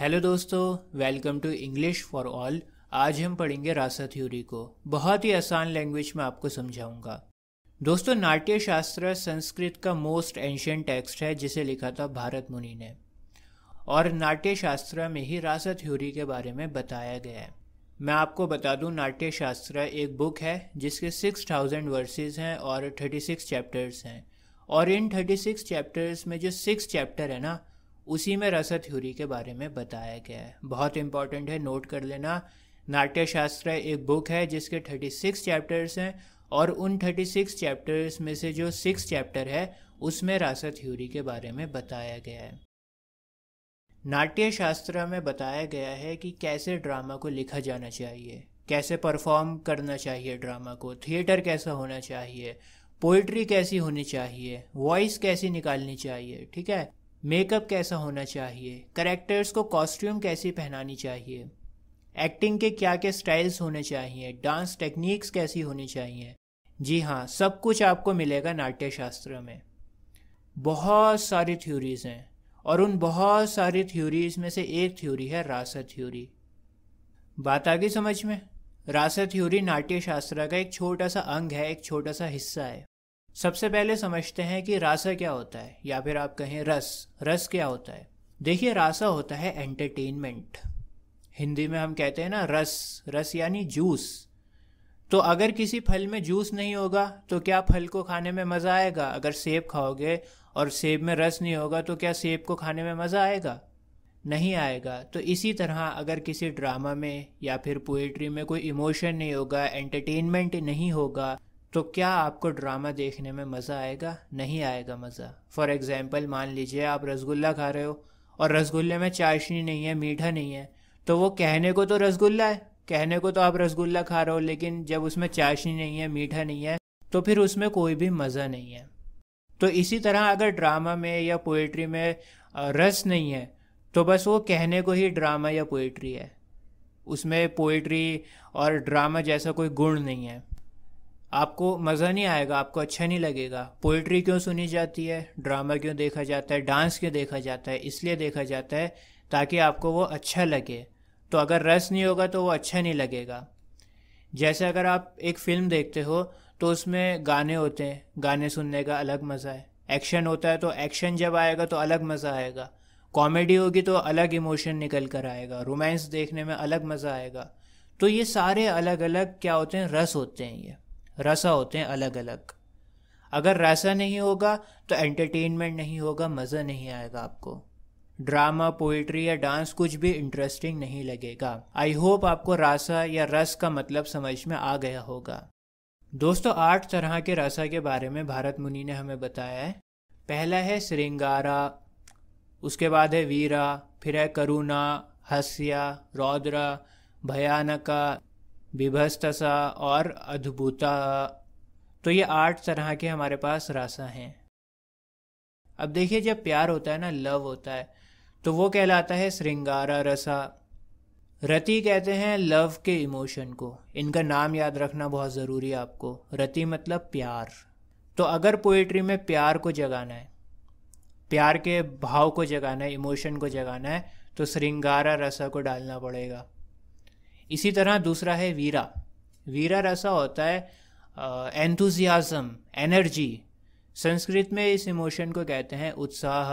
hello दोस्तों welcome to English for all आज हम पढ़ेंगे रासा थ्योरी को बहुत ही आसान लैंग्वेज में आपको समझाऊंगा दोस्तों नाट्य शास्त्र संस्कृत का मोस्ट एंशियंट टेक्स्ट है जिसे लिखा था भारत मुनि ने और नाट्य शास्त्र में ही रासा थ्योरी के बारे में बताया गया है मैं आपको बता दूं नाट्य शास्त्र एक बुक है जिसके सिक्स थाउजेंड वर्सेज हैं और थर्टी सिक्स चैप्टर्स हैं और इन थर्टी सिक्स चैप्टर्स में जो सिक्स चैप्टर है ना उसी में रस थ्योरी के बारे में बताया गया है बहुत इंपॉर्टेंट है नोट कर लेना नाट्यशास्त्र एक बुक है जिसके 36 चैप्टर्स हैं और उन 36 चैप्टर्स में से जो सिक्स चैप्टर है उसमें रास थ्योरी के बारे में बताया गया है नाट्यशास्त्र में बताया गया है कि कैसे ड्रामा को लिखा जाना चाहिए कैसे परफॉर्म करना चाहिए ड्रामा को थिएटर कैसा होना चाहिए पोइट्री कैसी होनी चाहिए वॉइस कैसी निकालनी चाहिए ठीक है मेकअप कैसा होना चाहिए करेक्टर्स को कॉस्ट्यूम कैसी पहनानी चाहिए एक्टिंग के क्या क्या स्टाइल्स होने चाहिए डांस टेक्निक्स कैसी होनी चाहिए जी हाँ सब कुछ आपको मिलेगा नाट्यशास्त्र में बहुत सारी थ्योरीज हैं और उन बहुत सारी थ्योरीज में से एक थ्योरी है रासा थ्योरी बात आ गई समझ में रासा थ्योरी नाट्यशास्त्र का एक छोटा सा अंग है एक छोटा सा हिस्सा है सबसे पहले समझते हैं कि रासा क्या होता है या फिर आप कहें रस रस क्या होता है देखिए रासा होता है एंटरटेनमेंट हिंदी में हम कहते हैं ना रस रस यानी जूस तो अगर किसी फल में जूस नहीं होगा तो क्या फल को खाने में मज़ा आएगा अगर सेब खाओगे और सेब में रस नहीं होगा तो क्या सेब को खाने में मज़ा आएगा नहीं आएगा तो इसी तरह अगर किसी ड्रामा में या फिर पोएट्री में कोई इमोशन नहीं होगा एंटरटेनमेंट नहीं होगा तो क्या आपको ड्रामा देखने में मज़ा आएगा नहीं आएगा मज़ा फॉर एग्ज़ाम्पल मान लीजिए आप रसगुल्ला खा रहे हो और रसगुल्ले में चाशनी नहीं है मीठा नहीं है तो वो कहने को तो रसगुल्ला है कहने को तो आप रसगुल्ला खा रहे हो लेकिन जब उसमें चाशनी नहीं है मीठा नहीं है तो फिर उसमें कोई भी मज़ा नहीं है तो इसी तरह अगर ड्रामा में या पोइट्री में रस नहीं है तो बस वो कहने को ही ड्रामा या पोइट्री है उसमें पोइट्री और ड्रामा जैसा कोई गुण नहीं है आपको मज़ा नहीं आएगा आपको अच्छा नहीं लगेगा पोइट्री क्यों सुनी जाती है ड्रामा क्यों देखा जाता है डांस क्यों देखा जाता है इसलिए देखा जाता है ताकि आपको वो अच्छा लगे तो अगर रस नहीं होगा तो वो अच्छा नहीं लगेगा जैसे अगर आप एक फ़िल्म देखते हो तो उसमें गाने होते हैं गाने सुनने का अलग मज़ा है एक्शन होता है तो एक्शन जब आएगा तो अलग मज़ा आएगा कॉमेडी होगी तो अलग इमोशन निकल कर आएगा रोमांस देखने में अलग मज़ा आएगा तो ये सारे अलग अलग क्या होते हैं रस होते हैं ये रसा होते हैं अलग अलग अगर रसा नहीं होगा तो एंटरटेनमेंट नहीं होगा मज़ा नहीं आएगा आपको ड्रामा पोइट्री या डांस कुछ भी इंटरेस्टिंग नहीं लगेगा आई होप आपको रासा या रस का मतलब समझ में आ गया होगा दोस्तों आठ तरह के रसा के बारे में भारत मुनि ने हमें बताया है पहला है श्रृंगारा उसके बाद है वीरा फिर है करुणा हस्या रौद्रा भयानका विभस्तसा और अद्भुता तो ये आठ तरह के हमारे पास रासा हैं अब देखिए जब प्यार होता है ना लव होता है तो वो कहलाता है श्रृंगारा रसा रति कहते हैं लव के इमोशन को इनका नाम याद रखना बहुत ज़रूरी है आपको रति मतलब प्यार तो अगर पोइट्री में प्यार को जगाना है प्यार के भाव को जगाना है इमोशन को जगाना है तो श्रृंगारा रसा को डालना पड़ेगा इसी तरह दूसरा है वीरा वीरा रसा होता है एंथुजियाज़म एनर्जी संस्कृत में इस इमोशन को कहते हैं उत्साह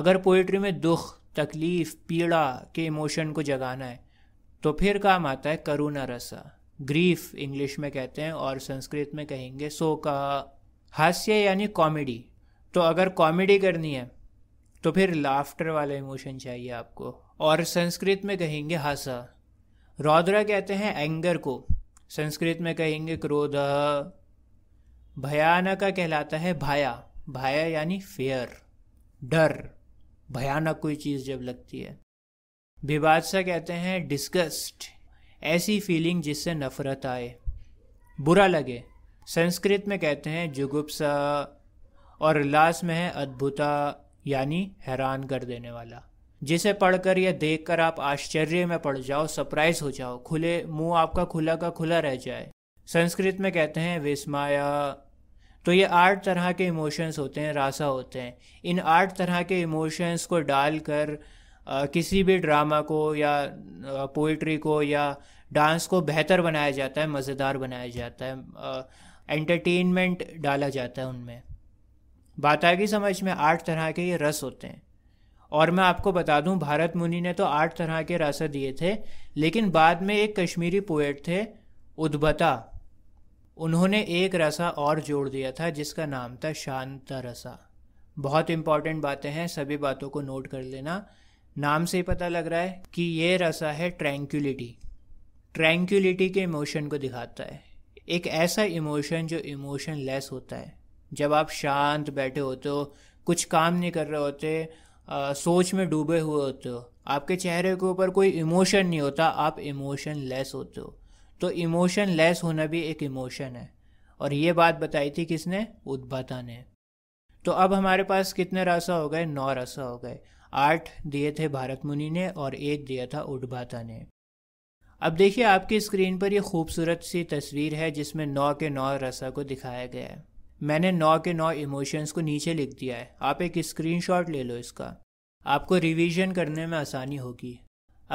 अगर पोइट्री में दुख तकलीफ़ पीड़ा के इमोशन को जगाना है तो फिर काम आता है करुणा रसा ग्रीफ इंग्लिश में कहते हैं और संस्कृत में कहेंगे सो का हास्य यानी कॉमेडी तो अगर कॉमेडी करनी है तो फिर लाफ्टर वाला इमोशन चाहिए आपको और संस्कृत में कहेंगे हासा रौद्र कहते हैं एंगर को संस्कृत में कहेंगे क्रोध भयानक कहलाता है भाया भाया यानी फेयर डर भयानक कोई चीज़ जब लगती है विवादसा कहते हैं डिस्गस्ट ऐसी फीलिंग जिससे नफरत आए बुरा लगे संस्कृत में कहते हैं जुगुप्सा और लास में है अद्भुता यानी हैरान कर देने वाला जिसे पढ़कर या देखकर आप आश्चर्य में पड़ जाओ सरप्राइज हो जाओ खुले मुंह आपका खुला का खुला रह जाए संस्कृत में कहते हैं विस्माया तो ये आठ तरह के इमोशंस होते हैं रासा होते हैं इन आठ तरह के इमोशंस को डालकर किसी भी ड्रामा को या पोइट्री को या डांस को बेहतर बनाया जाता है मज़ेदार बनाया जाता है एंटरटेनमेंट डाला जाता है उनमें बात आएगी समझ में आठ तरह के ये रस होते हैं और मैं आपको बता दूं भारत मुनि ने तो आठ तरह के रस दिए थे लेकिन बाद में एक कश्मीरी पोएट थे उद्भता उन्होंने एक रसा और जोड़ दिया था जिसका नाम था शांत रसा बहुत इंपॉर्टेंट बातें हैं सभी बातों को नोट कर लेना नाम से ही पता लग रहा है कि ये रसा है ट्रैंक्यूलिटी ट्रैंक्यूलिटी के इमोशन को दिखाता है एक ऐसा इमोशन जो इमोशन लेस होता है जब आप शांत बैठे होते हो कुछ काम नहीं कर रहे होते आ, सोच में डूबे हुए होते हो आपके चेहरे के ऊपर कोई इमोशन नहीं होता आप इमोशन लेस होते हो तो इमोशन लेस होना भी एक इमोशन है और ये बात बताई थी किसने उद्भाता ने तो अब हमारे पास कितने रासा हो गए नौ रासा हो गए आठ दिए थे भारत मुनि ने और एक दिया था उद्भाता ने अब देखिए आपकी स्क्रीन पर यह खूबसूरत सी तस्वीर है जिसमें नौ के नौ रसा को दिखाया गया है मैंने नौ के नौ इमोशंस को नीचे लिख दिया है आप एक स्क्रीनशॉट ले लो इसका आपको रिवीजन करने में आसानी होगी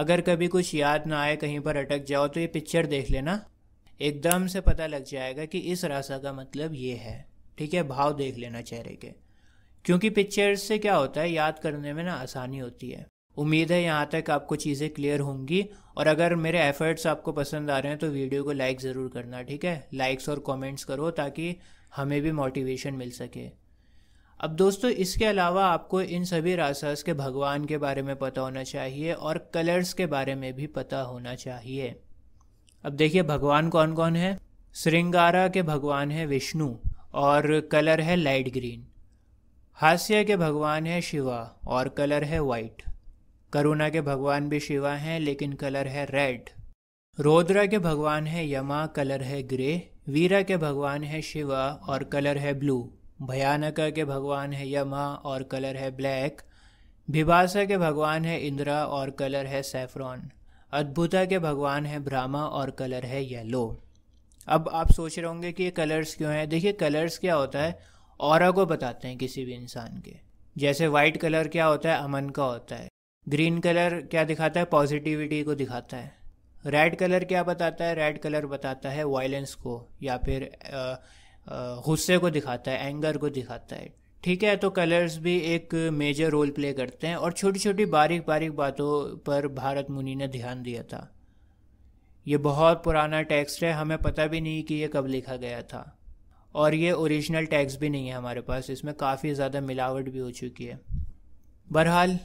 अगर कभी कुछ याद ना आए कहीं पर अटक जाओ तो ये पिक्चर देख लेना एकदम से पता लग जाएगा कि इस राशा का मतलब ये है ठीक है भाव देख लेना चेहरे के क्योंकि पिक्चर्स से क्या होता है याद करने में ना आसानी होती है उम्मीद है यहाँ तक आपको चीज़ें क्लियर होंगी और अगर मेरे एफ़र्ट्स आपको पसंद आ रहे हैं तो वीडियो को लाइक ज़रूर करना ठीक है लाइक्स और कमेंट्स करो ताकि हमें भी मोटिवेशन मिल सके अब दोस्तों इसके अलावा आपको इन सभी रासास के भगवान के बारे में पता होना चाहिए और कलर्स के बारे में भी पता होना चाहिए अब देखिए भगवान कौन कौन है श्रृंगारा के भगवान है विष्णु और कलर है लाइट ग्रीन हास्य के भगवान है शिवा और कलर है वाइट करुणा के भगवान भी शिवा हैं लेकिन कलर है रेड रोद्रा के भगवान है यमा कलर है ग्रे वीरा के भगवान है शिवा और कलर है ब्लू भयानका के भगवान है यमा और कलर है ब्लैक भिभाषा के भगवान है इंदिरा और कलर है सैफ्रॉन अद्भुता के भगवान है ब्राह्मा और कलर है येलो अब आप सोच रहे होंगे कि ये कलर्स क्यों हैं देखिए कलर्स क्या होता है और को बताते हैं किसी भी इंसान के जैसे वाइट कलर क्या होता है अमन का होता है ग्रीन कलर क्या दिखाता है पॉजिटिविटी को दिखाता है रेड कलर क्या बताता है रेड कलर बताता है वायलेंस को या फिर गुस्से को दिखाता है एंगर को दिखाता है ठीक है तो कलर्स भी एक मेजर रोल प्ले करते हैं और छोटी छोटी बारीक बारीक बातों पर भारत मुनि ने ध्यान दिया था ये बहुत पुराना टेक्स्ट है हमें पता भी नहीं कि ये कब लिखा गया था और ये ओरिजिनल टेक्स्ट भी नहीं है हमारे पास इसमें काफ़ी ज़्यादा मिलावट भी हो चुकी है बहरहाल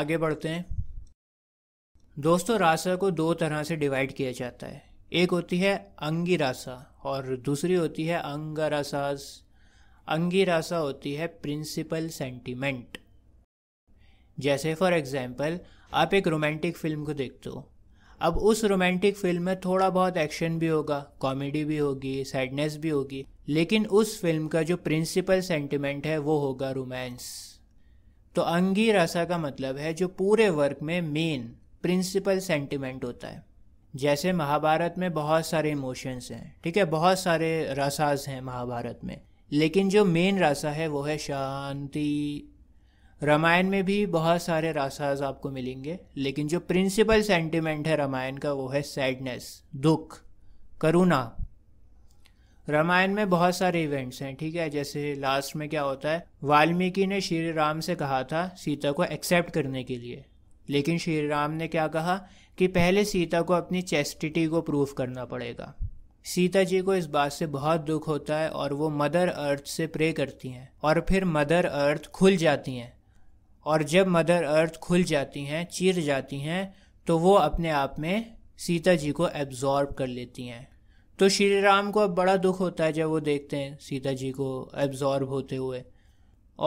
आगे बढ़ते हैं दोस्तों रासा को दो तरह से डिवाइड किया जाता है एक होती है अंगी रासा और दूसरी होती है अंगरासाज अंगी रासा होती है प्रिंसिपल सेंटीमेंट जैसे फॉर एग्जांपल आप एक रोमांटिक फिल्म को देखते हो अब उस रोमांटिक फिल्म में थोड़ा बहुत एक्शन भी होगा कॉमेडी भी होगी सैडनेस भी होगी लेकिन उस फिल्म का जो प्रिंसिपल सेंटिमेंट है वो होगा रोमांस तो अंगी रसा का मतलब है जो पूरे वर्क में मेन प्रिंसिपल सेंटिमेंट होता है जैसे महाभारत में बहुत सारे इमोशंस हैं ठीक है बहुत सारे रसाज हैं महाभारत में लेकिन जो मेन रासा है वो है शांति रामायण में भी बहुत सारे रासाज आपको मिलेंगे लेकिन जो प्रिंसिपल सेंटिमेंट है रामायण का वो है सैडनेस दुख करुणा रामायण में बहुत सारे इवेंट्स हैं ठीक है जैसे लास्ट में क्या होता है वाल्मीकि ने श्री राम से कहा था सीता को एक्सेप्ट करने के लिए लेकिन श्री राम ने क्या कहा कि पहले सीता को अपनी चेस्टिटी को प्रूव करना पड़ेगा सीता जी को इस बात से बहुत दुख होता है और वो मदर अर्थ से प्रे करती हैं और फिर मदर अर्थ खुल जाती हैं और जब मदर अर्थ खुल जाती हैं चीर जाती हैं तो वो अपने आप में सीता जी को एब्जॉर्ब कर लेती हैं तो श्री राम को अब बड़ा दुख होता है जब वो देखते हैं सीता जी को एब्जॉर्ब होते हुए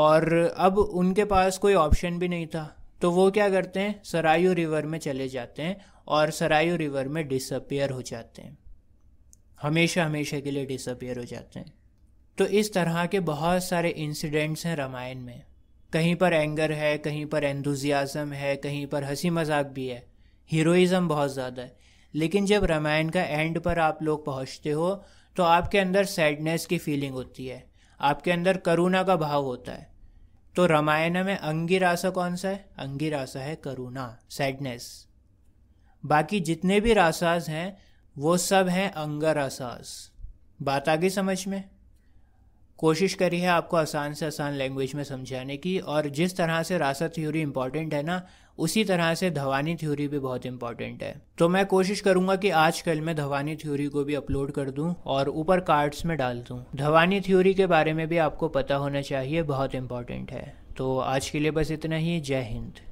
और अब उनके पास कोई ऑप्शन भी नहीं था तो वो क्या करते हैं सरायू रिवर में चले जाते हैं और सरायू रिवर में डिसअपियर हो जाते हैं हमेशा हमेशा के लिए डिसअपियर हो जाते हैं तो इस तरह के बहुत सारे इंसिडेंट्स हैं रामायण में कहीं पर एंगर है कहीं पर एंथुजियाज़म है कहीं पर हंसी मजाक भी है हीरोइज़म बहुत ज़्यादा है लेकिन जब रामायण का एंड पर आप लोग पहुँचते हो तो आपके अंदर सैडनेस की फीलिंग होती है आपके अंदर करुणा का भाव होता है तो रामायण में राशा कौन सा है अंगिरासा है करुणा सैडनेस बाकी जितने भी रासास हैं वो सब हैं अंगरासास बात आ गई समझ में कोशिश करी है आपको आसान से आसान लैंग्वेज में समझाने की और जिस तरह से रासा थ्योरी इंपॉर्टेंट है ना उसी तरह से धवानी थ्योरी भी बहुत इंपॉर्टेंट है तो मैं कोशिश करूंगा कि आज कल मैं धवानी थ्योरी को भी अपलोड कर दूं और ऊपर कार्ड्स में डाल दूं धवानी थ्योरी के बारे में भी आपको पता होना चाहिए बहुत इंपॉर्टेंट है तो आज के लिए बस इतना ही जय हिंद